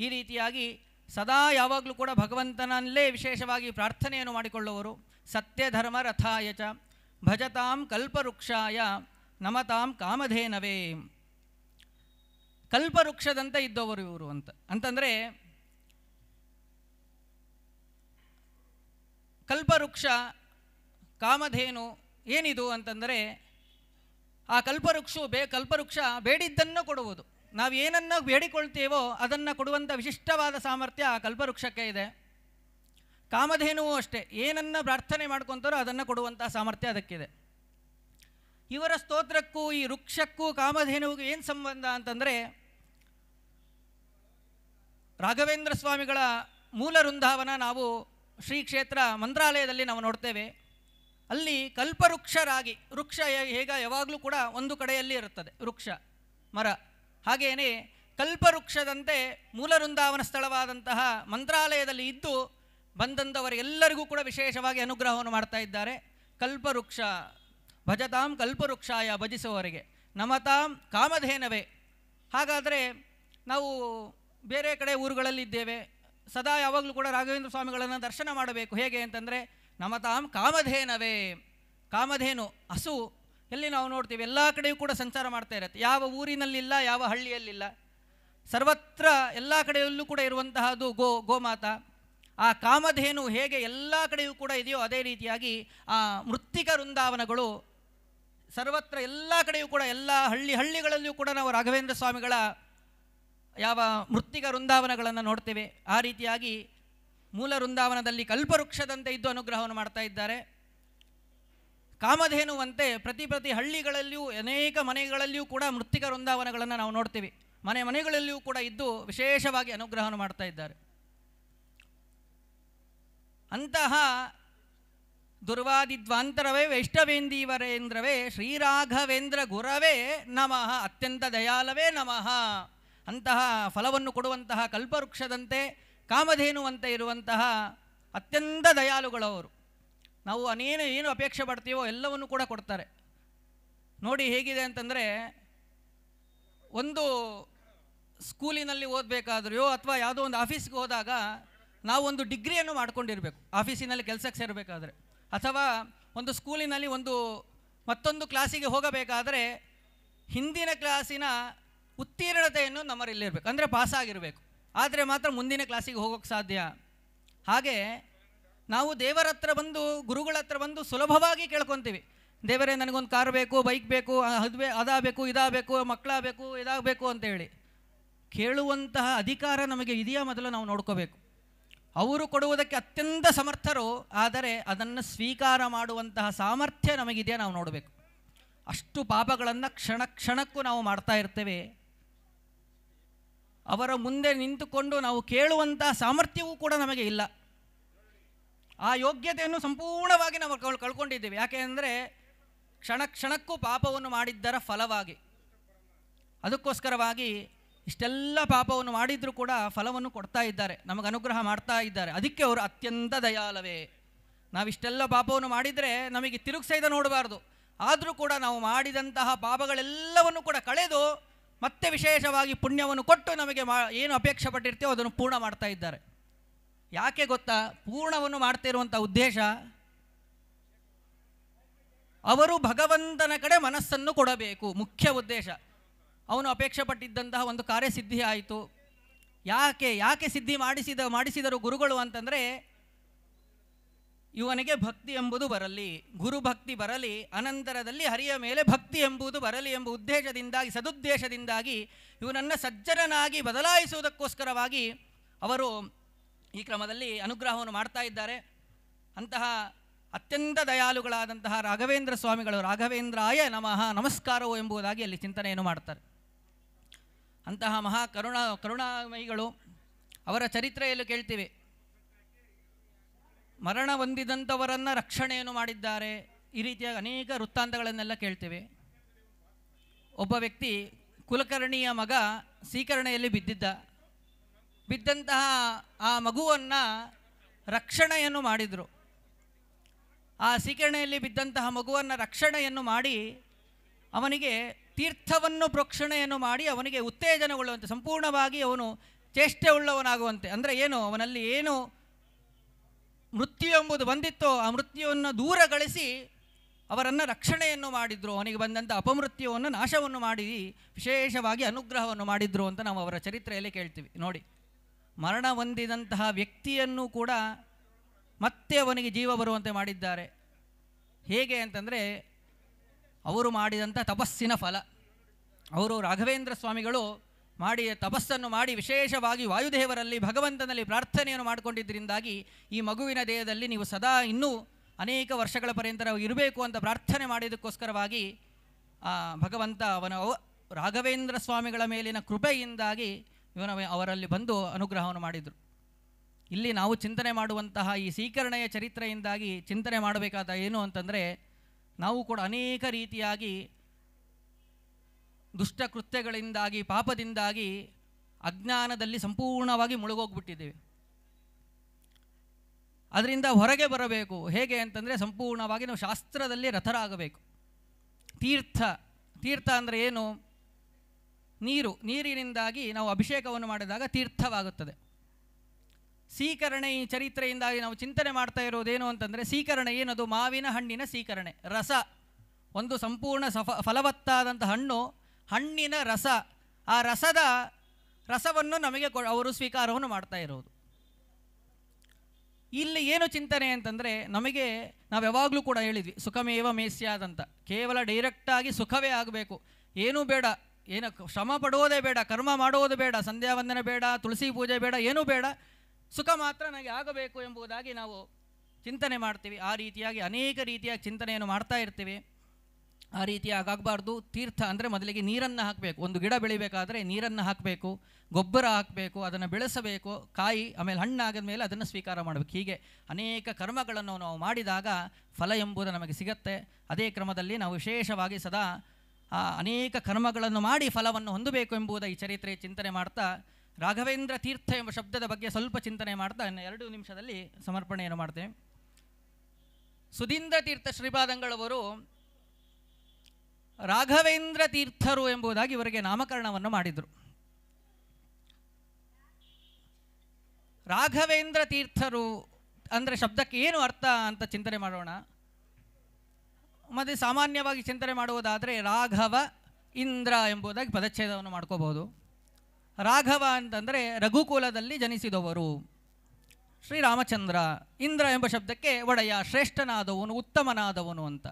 ಈ ರೀತಿಯಾಗಿ ಸದಾ ಯಾವಾಗಲೂ ಕೂಡ ಭಗವಂತನಲ್ಲೇ ವಿಶೇಷವಾಗಿ ಪ್ರಾರ್ಥನೆಯನ್ನು ಮಾಡಿಕೊಳ್ಳುವರು ಸತ್ಯ ಧರ್ಮ ರಥಾಯ ಚ ಭಜತಾಂ ಕಲ್ಪವೃಕ್ಷಾಯ ನಮತಾಂ ಕಾಮಧೇನವೇ ಕಲ್ಪವೃಕ್ಷದಂತೆ ಇದ್ದವರು ಇವರು ಅಂತ ಅಂತಂದರೆ ಕಲ್ಪವೃಕ್ಷ ಕಾಮಧೇನು ಏನಿದು ಅಂತಂದರೆ ಆ ಕಲ್ಪವೃಕ್ಷ ಬೇ ಕಲ್ಪವೃಕ್ಷ ಬೇಡಿದ್ದನ್ನು ಕೊಡುವುದು ನಾವು ಏನನ್ನು ಬೇಡಿಕೊಳ್ತೇವೋ ಅದನ್ನು ಕೊಡುವಂಥ ವಿಶಿಷ್ಟವಾದ ಸಾಮರ್ಥ್ಯ ಆ ಕಲ್ಪವೃಕ್ಷಕ್ಕೆ ಇದೆ ಕಾಮಧೇನುವೂ ಅಷ್ಟೇ ಏನನ್ನು ಪ್ರಾರ್ಥನೆ ಮಾಡ್ಕೊತಾರೋ ಅದನ್ನು ಕೊಡುವಂಥ ಸಾಮರ್ಥ್ಯ ಅದಕ್ಕಿದೆ ಇವರ ಸ್ತೋತ್ರಕ್ಕೂ ಈ ವೃಕ್ಷಕ್ಕೂ ಕಾಮಧೇನುವಿಗೂ ಏನು ಸಂಬಂಧ ಅಂತಂದರೆ ರಾಘವೇಂದ್ರ ಸ್ವಾಮಿಗಳ ಮೂಲ ವೃಂದಾವನ ನಾವು ಶ್ರೀ ಕ್ಷೇತ್ರ ಮಂತ್ರಾಲಯದಲ್ಲಿ ನಾವು ನೋಡ್ತೇವೆ ಅಲ್ಲಿ ಕಲ್ಪವೃಕ್ಷರಾಗಿ ವೃಕ್ಷ ಹೇಗ ಯಾವಾಗಲೂ ಕೂಡ ಒಂದು ಕಡೆಯಲ್ಲಿ ಇರುತ್ತದೆ ವೃಕ್ಷ ಮರ ಹಾಗೆಯೇ ಕಲ್ಪವೃಕ್ಷದಂತೆ ಮೂಲವೃಂದಾವನ ಸ್ಥಳವಾದಂತಹ ಮಂತ್ರಾಲಯದಲ್ಲಿ ಇದ್ದು ಬಂದಂಥವರಿಗೆಲ್ಲರಿಗೂ ಕೂಡ ವಿಶೇಷವಾಗಿ ಅನುಗ್ರಹವನ್ನು ಮಾಡ್ತಾ ಇದ್ದಾರೆ ಕಲ್ಪವೃಕ್ಷ ಭಜತಾಂ ಕಲ್ಪವೃಕ್ಷಾಯ ಭಜಿಸುವವರಿಗೆ ನಮತಾಂ ಕಾಮಧೇನವೇ ಹಾಗಾದರೆ ನಾವು ಬೇರೆ ಕಡೆ ಊರುಗಳಲ್ಲಿದ್ದೇವೆ ಸದಾ ಯಾವಾಗಲೂ ಕೂಡ ರಾಘವೇಂದ್ರ ಸ್ವಾಮಿಗಳನ್ನು ದರ್ಶನ ಮಾಡಬೇಕು ಹೇಗೆ ಅಂತಂದರೆ ನಮತಾಂ ಕಾಮಧೇನವೇ ಕಾಮಧೇನು ಹಸು ಎಲ್ಲಿ ನಾವು ನೋಡ್ತೀವಿ ಎಲ್ಲ ಕಡೆಯೂ ಕೂಡ ಸಂಚಾರ ಮಾಡ್ತಾ ಇರತ್ತೆ ಯಾವ ಊರಿನಲ್ಲಿಲ್ಲ ಯಾವ ಹಳ್ಳಿಯಲ್ಲಿಲ್ಲ ಸರ್ವತ್ರ ಎಲ್ಲ ಕಡೆಯಲ್ಲೂ ಕೂಡ ಇರುವಂತಹದ್ದು ಗೋ ಗೋಮಾತ ಆ ಕಾಮಧೇನು ಹೇಗೆ ಎಲ್ಲ ಕಡೆಯೂ ಕೂಡ ಇದೆಯೋ ಅದೇ ರೀತಿಯಾಗಿ ಆ ಮೃತ್ತಿಕ ವೃಂದಾವನಗಳು ಸರ್ವತ್ರ ಎಲ್ಲ ಕಡೆಯೂ ಕೂಡ ಎಲ್ಲ ಹಳ್ಳಿ ಹಳ್ಳಿಗಳಲ್ಲಿಯೂ ಕೂಡ ನಾವು ರಾಘವೇಂದ್ರ ಸ್ವಾಮಿಗಳ ಯಾವ ಮೃತ್ತಿಕ ವೃಂದಾವನಗಳನ್ನು ನೋಡ್ತೇವೆ ಆ ರೀತಿಯಾಗಿ ಮೂಲ ವೃಂದಾವನದಲ್ಲಿ ಕಲ್ಪವೃಕ್ಷದಂತೆ ಇದ್ದು ಅನುಗ್ರಹವನ್ನು ಮಾಡ್ತಾ ಇದ್ದಾರೆ ಕಾಮಧೇನುವಂತೆ ಪ್ರತಿ ಪ್ರತಿ ಹಳ್ಳಿಗಳಲ್ಲಿಯೂ ಅನೇಕ ಮನೆಗಳಲ್ಲಿಯೂ ಕೂಡ ಮೃತ್ತಿಕ ವೃಂದಾವನಗಳನ್ನು ನಾವು ನೋಡ್ತೀವಿ ಮನೆ ಮನೆಗಳಲ್ಲಿಯೂ ಕೂಡ ಇದ್ದು ವಿಶೇಷವಾಗಿ ಅನುಗ್ರಹವನ್ನು ಮಾಡ್ತಾ ಇದ್ದಾರೆ ಅಂತಹ ದುರ್ವಾದಿದ್ವಾಂತರವೇ ವೈಷ್ಣವೇಂದೀವರೇಂದ್ರವೇ ಶ್ರೀರಾಘವೇಂದ್ರ ಗುರವೇ ನಮಃ ಅತ್ಯಂತ ದಯಾಲವೇ ನಮಃ ಅಂತಹ ಫಲವನ್ನು ಕೊಡುವಂತಹ ಕಲ್ಪವೃಕ್ಷದಂತೆ ಕಾಮಧೇನುವಂತೆ ಇರುವಂತಹ ಅತ್ಯಂತ ದಯಾಳುಗಳವರು ನಾವು ಅನೇನು ಏನು ಅಪೇಕ್ಷೆ ಪಡ್ತೀವೋ ಎಲ್ಲವನ್ನು ಕೂಡ ಕೊಡ್ತಾರೆ ನೋಡಿ ಹೇಗಿದೆ ಅಂತಂದರೆ ಒಂದು ಸ್ಕೂಲಿನಲ್ಲಿ ಓದಬೇಕಾದ್ರೆಯೋ ಅಥವಾ ಯಾವುದೋ ಒಂದು ಆಫೀಸ್ಗೆ ಹೋದಾಗ ನಾವು ಒಂದು ಡಿಗ್ರಿಯನ್ನು ಮಾಡ್ಕೊಂಡಿರಬೇಕು ಆಫೀಸಿನಲ್ಲಿ ಕೆಲಸಕ್ಕೆ ಸೇರಬೇಕಾದ್ರೆ ಅಥವಾ ಒಂದು ಸ್ಕೂಲಿನಲ್ಲಿ ಒಂದು ಮತ್ತೊಂದು ಕ್ಲಾಸಿಗೆ ಹೋಗಬೇಕಾದರೆ ಹಿಂದಿನ ಕ್ಲಾಸಿನ ಉತ್ತೀರ್ಣ ಸಿದ್ಧತೆಯನ್ನು ನಮ್ಮಲ್ಲಿ ಇರಬೇಕು ಅಂದರೆ ಪಾಸ್ ಆಗಿರಬೇಕು ಆದರೆ ಮಾತ್ರ ಮುಂದಿನ ಕ್ಲಾಸಿಗೆ ಹೋಗೋಕ್ಕೆ ಸಾಧ್ಯ ಹಾಗೆ ನಾವು ದೇವರ ಹತ್ರ ಬಂದು ಗುರುಗಳ ಹತ್ರ ಬಂದು ಸುಲಭವಾಗಿ ಕೇಳ್ಕೊತೀವಿ ದೇವರೇ ನನಗೊಂದು ಕಾರ್ ಬೇಕು ಬೈಕ್ ಬೇಕು ಅದ್ಬೇ ಅದಾಗಬೇಕು ಇದಾಗಬೇಕು ಮಕ್ಕಳಾಗಬೇಕು ಇದಾಗಬೇಕು ಅಂತೇಳಿ ಕೇಳುವಂತಹ ಅಧಿಕಾರ ನಮಗೆ ಇದೆಯಾ ಮೊದಲು ನಾವು ನೋಡ್ಕೋಬೇಕು ಅವರು ಕೊಡುವುದಕ್ಕೆ ಅತ್ಯಂತ ಸಮರ್ಥರು ಆದರೆ ಅದನ್ನು ಸ್ವೀಕಾರ ಮಾಡುವಂತಹ ಸಾಮರ್ಥ್ಯ ನಮಗಿದೆಯಾ ನಾವು ನೋಡಬೇಕು ಅಷ್ಟು ಪಾಪಗಳನ್ನು ಕ್ಷಣ ಕ್ಷಣಕ್ಕೂ ನಾವು ಮಾಡ್ತಾ ಇರ್ತೇವೆ ಅವರ ಮುಂದೆ ನಿಂತುಕೊಂಡು ನಾವು ಕೇಳುವಂತಹ ಸಾಮರ್ಥ್ಯವೂ ಕೂಡ ನಮಗೆ ಇಲ್ಲ ಆ ಯೋಗ್ಯತೆಯನ್ನು ಸಂಪೂರ್ಣವಾಗಿ ನಾವು ಕಳ್ ಕಳ್ಕೊಂಡಿದ್ದೇವೆ ಯಾಕೆ ಅಂದರೆ ಕ್ಷಣ ಕ್ಷಣಕ್ಕೂ ಪಾಪವನ್ನು ಮಾಡಿದ್ದರ ಫಲವಾಗಿ ಅದಕ್ಕೋಸ್ಕರವಾಗಿ ಇಷ್ಟೆಲ್ಲ ಪಾಪವನ್ನು ಮಾಡಿದರೂ ಕೂಡ ಫಲವನ್ನು ಕೊಡ್ತಾ ಇದ್ದಾರೆ ನಮಗೆ ಅನುಗ್ರಹ ಮಾಡ್ತಾ ಇದ್ದಾರೆ ಅದಕ್ಕೆ ಅವರು ಅತ್ಯಂತ ದಯಾಲವೇ ನಾವಿಷ್ಟೆಲ್ಲ ಪಾಪವನ್ನು ಮಾಡಿದರೆ ನಮಗೆ ತಿರುಗ್ಸೈದ ನೋಡಬಾರ್ದು ಆದರೂ ಕೂಡ ನಾವು ಮಾಡಿದಂತಹ ಪಾಪಗಳೆಲ್ಲವನ್ನು ಕೂಡ ಕಳೆದು ಮತ್ತೆ ವಿಶೇಷವಾಗಿ ಪುಣ್ಯವನ್ನು ಕೊಟ್ಟು ನಮಗೆ ಮಾ ಏನು ಅಪೇಕ್ಷೆ ಪಟ್ಟಿರ್ತೀವೋ ಅದನ್ನು ಪೂರ್ಣ ಮಾಡ್ತಾ ಇದ್ದಾರೆ ಯಾಕೆ ಗೊತ್ತಾ ಪೂರ್ಣವನ್ನು ಮಾಡ್ತಿರುವಂಥ ಉದ್ದೇಶ ಅವರು ಭಗವಂತನ ಕಡೆ ಮನಸ್ಸನ್ನು ಕೊಡಬೇಕು ಮುಖ್ಯ ಉದ್ದೇಶ ಅವನು ಅಪೇಕ್ಷೆ ಪಟ್ಟಿದ್ದಂತಹ ಒಂದು ಕಾರ್ಯಸಿದ್ಧಿ ಆಯಿತು ಯಾಕೆ ಯಾಕೆ ಸಿದ್ಧಿ ಮಾಡಿಸಿದ ಮಾಡಿಸಿದರು ಗುರುಗಳು ಅಂತಂದರೆ ಇವನಿಗೆ ಭಕ್ತಿ ಎಂಬುದು ಬರಲಿ ಗುರು ಭಕ್ತಿ ಬರಲಿ ಅನಂತರದಲ್ಲಿ ಹರಿಯ ಮೇಲೆ ಭಕ್ತಿ ಎಂಬುದು ಬರಲಿ ಎಂಬ ಉದ್ದೇಶದಿಂದಾಗಿ ಸದುದ್ದೇಶದಿಂದಾಗಿ ಇವನನ್ನು ಸಜ್ಜನನಾಗಿ ಬದಲಾಯಿಸುವುದಕ್ಕೋಸ್ಕರವಾಗಿ ಅವರು ಈ ಕ್ರಮದಲ್ಲಿ ಅನುಗ್ರಹವನ್ನು ಮಾಡ್ತಾ ಇದ್ದಾರೆ ಅಂತಹ ಅತ್ಯಂತ ದಯಾಳುಗಳಾದಂತಹ ರಾಘವೇಂದ್ರ ಸ್ವಾಮಿಗಳು ರಾಘವೇಂದ್ರಾಯ ನಮಃ ನಮಸ್ಕಾರವು ಎಂಬುದಾಗಿ ಅಲ್ಲಿ ಚಿಂತನೆಯನ್ನು ಮಾಡ್ತಾರೆ ಅಂತಹ ಮಹಾ ಕರುಣಾ ಕರುಣಾಮಯಿಗಳು ಅವರ ಚರಿತ್ರೆಯಲ್ಲೂ ಕೇಳ್ತೀವಿ ಮರಣ ಹೊಂದಿದಂಥವರನ್ನು ರಕ್ಷಣೆಯನ್ನು ಮಾಡಿದ್ದಾರೆ ಈ ರೀತಿಯಾಗಿ ಅನೇಕ ವೃತ್ತಾಂತಗಳನ್ನೆಲ್ಲ ಕೇಳ್ತೇವೆ ಒಬ್ಬ ವ್ಯಕ್ತಿ ಕುಲಕರ್ಣಿಯ ಮಗ ಸೀಕರಣೆಯಲ್ಲಿ ಬಿದ್ದಿದ್ದ ಬಿದ್ದಂತಹ ಆ ಮಗುವನ್ನು ರಕ್ಷಣೆಯನ್ನು ಮಾಡಿದರು ಆ ಸೀಕರಣೆಯಲ್ಲಿ ಬಿದ್ದಂತಹ ಮಗುವನ್ನು ರಕ್ಷಣೆಯನ್ನು ಮಾಡಿ ಅವನಿಗೆ ತೀರ್ಥವನ್ನು ಪ್ರೋಕ್ಷಣೆಯನ್ನು ಮಾಡಿ ಅವನಿಗೆ ಉತ್ತೇಜನಗೊಳ್ಳುವಂತೆ ಸಂಪೂರ್ಣವಾಗಿ ಅವನು ಚೇಷ್ಟೆ ಉಳ್ಳವನಾಗುವಂತೆ ಅಂದರೆ ಏನು ಅವನಲ್ಲಿ ಏನು ಮೃತ್ಯು ಎಂಬುದು ಬಂದಿತ್ತೋ ಆ ಮೃತ್ಯುವನ್ನು ದೂರ ಗಳಿಸಿ ಅವರನ್ನು ರಕ್ಷಣೆಯನ್ನು ಮಾಡಿದ್ರು ಅವನಿಗೆ ಬಂದಂಥ ಅಪಮೃತ್ಯುವನ್ನು ನಾಶವನ್ನು ಮಾಡಿ ವಿಶೇಷವಾಗಿ ಅನುಗ್ರಹವನ್ನು ಮಾಡಿದ್ರು ಅಂತ ನಾವು ಅವರ ಚರಿತ್ರೆಯಲ್ಲಿ ಕೇಳ್ತೀವಿ ನೋಡಿ ಮರಣ ಹೊಂದಿದಂತಹ ವ್ಯಕ್ತಿಯನ್ನು ಕೂಡ ಮತ್ತೆ ಅವನಿಗೆ ಜೀವ ಬರುವಂತೆ ಮಾಡಿದ್ದಾರೆ ಹೇಗೆ ಅಂತಂದರೆ ಅವರು ಮಾಡಿದಂಥ ತಪಸ್ಸಿನ ಫಲ ಅವರು ರಾಘವೇಂದ್ರ ಸ್ವಾಮಿಗಳು ಮಾಡಿ ತಪಸ್ಸನ್ನು ಮಾಡಿ ವಿಶೇಷವಾಗಿ ವಾಯುದೇವರಲ್ಲಿ ಭಗವಂತನಲ್ಲಿ ಪ್ರಾರ್ಥನೆಯನ್ನು ಮಾಡಿಕೊಂಡಿದ್ದರಿಂದಾಗಿ ಈ ಮಗುವಿನ ದೇಹದಲ್ಲಿ ನೀವು ಸದಾ ಇನ್ನೂ ಅನೇಕ ವರ್ಷಗಳ ಪರ್ಯಂತ ನಾವು ಇರಬೇಕು ಅಂತ ಪ್ರಾರ್ಥನೆ ಮಾಡಿದ್ದಕ್ಕೋಸ್ಕರವಾಗಿ ಭಗವಂತ ಅವನ ರಾಘವೇಂದ್ರ ಸ್ವಾಮಿಗಳ ಮೇಲಿನ ಕೃಪೆಯಿಂದಾಗಿ ಇವನ ಅವರಲ್ಲಿ ಬಂದು ಅನುಗ್ರಹವನ್ನು ಮಾಡಿದರು ಇಲ್ಲಿ ನಾವು ಚಿಂತನೆ ಮಾಡುವಂತಹ ಈ ಸೀಕರಣೆಯ ಚರಿತ್ರೆಯಿಂದಾಗಿ ಚಿಂತನೆ ಮಾಡಬೇಕಾದ ಏನು ಅಂತಂದರೆ ನಾವು ಕೂಡ ಅನೇಕ ರೀತಿಯಾಗಿ ದುಷ್ಟಕೃತ್ಯಗಳಿಂದಾಗಿ ಪಾಪದಿಂದಾಗಿ ಅಜ್ಞಾನದಲ್ಲಿ ಸಂಪೂರ್ಣವಾಗಿ ಮುಳುಗೋಗ್ಬಿಟ್ಟಿದ್ದೇವೆ ಅದರಿಂದ ಹೊರಗೆ ಬರಬೇಕು ಹೇಗೆ ಅಂತಂದರೆ ಸಂಪೂರ್ಣವಾಗಿ ನಾವು ಶಾಸ್ತ್ರದಲ್ಲಿ ರಥರಾಗಬೇಕು ತೀರ್ಥ ತೀರ್ಥ ಅಂದರೆ ಏನು ನೀರು ನೀರಿನಿಂದಾಗಿ ನಾವು ಅಭಿಷೇಕವನ್ನು ಮಾಡಿದಾಗ ತೀರ್ಥವಾಗುತ್ತದೆ ಸೀಕರಣೆ ಈ ಚರಿತ್ರೆಯಿಂದಾಗಿ ನಾವು ಚಿಂತನೆ ಮಾಡ್ತಾ ಇರೋದೇನು ಅಂತಂದರೆ ಸೀಕರಣೆ ಏನದು ಮಾವಿನ ಹಣ್ಣಿನ ಸೀಕರಣೆ ರಸ ಒಂದು ಸಂಪೂರ್ಣ ಸಫ ಫಲವತ್ತಾದಂಥ ಹಣ್ಣು ಹಣ್ಣಿನ ರಸ ಆ ರಸದ ರಸವನ್ನು ನಮಗೆ ಕೊ ಅವರು ಸ್ವೀಕಾರವನ್ನು ಮಾಡ್ತಾ ಇರೋದು ಇಲ್ಲಿ ಏನು ಚಿಂತನೆ ಅಂತಂದರೆ ನಮಗೆ ನಾವು ಯಾವಾಗಲೂ ಕೂಡ ಹೇಳಿದ್ವಿ ಸುಖಮೇವ ಮೇಸ್ಯಾದಂತ ಕೇವಲ ಡೈರೆಕ್ಟಾಗಿ ಸುಖವೇ ಆಗಬೇಕು ಏನೂ ಬೇಡ ಏನು ಶ್ರಮ ಪಡುವುದೇ ಬೇಡ ಕರ್ಮ ಮಾಡುವುದು ಬೇಡ ಸಂಧ್ಯಾ ವಂದನೆ ಬೇಡ ತುಳಸಿ ಪೂಜೆ ಬೇಡ ಏನೂ ಬೇಡ ಸುಖ ಮಾತ್ರ ನನಗೆ ಆಗಬೇಕು ಎಂಬುದಾಗಿ ನಾವು ಚಿಂತನೆ ಮಾಡ್ತೀವಿ ಆ ರೀತಿಯಾಗಿ ಅನೇಕ ರೀತಿಯಾಗಿ ಚಿಂತನೆಯನ್ನು ಮಾಡ್ತಾ ಇರ್ತೀವಿ ಆ ರೀತಿ ಆಗಬಾರ್ದು ತೀರ್ಥ ಅಂದರೆ ಮೊದಲಿಗೆ ನೀರನ್ನು ಹಾಕಬೇಕು ಒಂದು ಗಿಡ ಬೆಳಿಬೇಕಾದರೆ ನೀರನ್ನು ಹಾಕಬೇಕು ಗೊಬ್ಬರ ಹಾಕಬೇಕು ಅದನ್ನು ಬೆಳೆಸಬೇಕು ಕಾಯಿ ಆಮೇಲೆ ಆಗದ ಮೇಲೆ ಅದನ್ನು ಸ್ವೀಕಾರ ಮಾಡಬೇಕು ಹೀಗೆ ಅನೇಕ ಕರ್ಮಗಳನ್ನು ನಾವು ಮಾಡಿದಾಗ ಫಲ ಎಂಬುದು ನಮಗೆ ಸಿಗತ್ತೆ ಅದೇ ಕ್ರಮದಲ್ಲಿ ನಾವು ವಿಶೇಷವಾಗಿ ಸದಾ ಆ ಅನೇಕ ಕರ್ಮಗಳನ್ನು ಮಾಡಿ ಫಲವನ್ನು ಹೊಂದಬೇಕು ಎಂಬುದ ಈ ಚರಿತ್ರೆ ಚಿಂತನೆ ಮಾಡ್ತಾ ರಾಘವೇಂದ್ರ ತೀರ್ಥ ಎಂಬ ಶಬ್ದದ ಬಗ್ಗೆ ಸ್ವಲ್ಪ ಚಿಂತನೆ ಮಾಡ್ತಾ ಎರಡು ನಿಮಿಷದಲ್ಲಿ ಸಮರ್ಪಣೆಯನ್ನು ಮಾಡ್ತೇವೆ ಸುಧೀಂದ್ರ ತೀರ್ಥ ಶ್ರೀಪಾದಂಗಳವರು ರಾಘವೇಂದ್ರ ತೀರ್ಥರು ಎಂಬುದಾಗಿ ಇವರಿಗೆ ನಾಮಕರಣವನ್ನು ಮಾಡಿದರು ರಾಘವೇಂದ್ರ ತೀರ್ಥರು ಅಂದರೆ ಶಬ್ದಕ್ಕೆ ಏನು ಅರ್ಥ ಅಂತ ಚಿಂತನೆ ಮಾಡೋಣ ಮತ್ತು ಸಾಮಾನ್ಯವಾಗಿ ಚಿಂತನೆ ಮಾಡುವುದಾದರೆ ರಾಘವ ಇಂದ್ರ ಎಂಬುದಾಗಿ ಪದಚ್ಛೇದವನ್ನು ಮಾಡ್ಕೋಬಹುದು ರಾಘವ ಅಂತಂದರೆ ರಘುಕುಲದಲ್ಲಿ ಜನಿಸಿದವರು ಶ್ರೀರಾಮಚಂದ್ರ ಇಂದ್ರ ಎಂಬ ಶಬ್ದಕ್ಕೆ ಒಡೆಯ ಶ್ರೇಷ್ಠನಾದವನು ಉತ್ತಮನಾದವನು ಅಂತ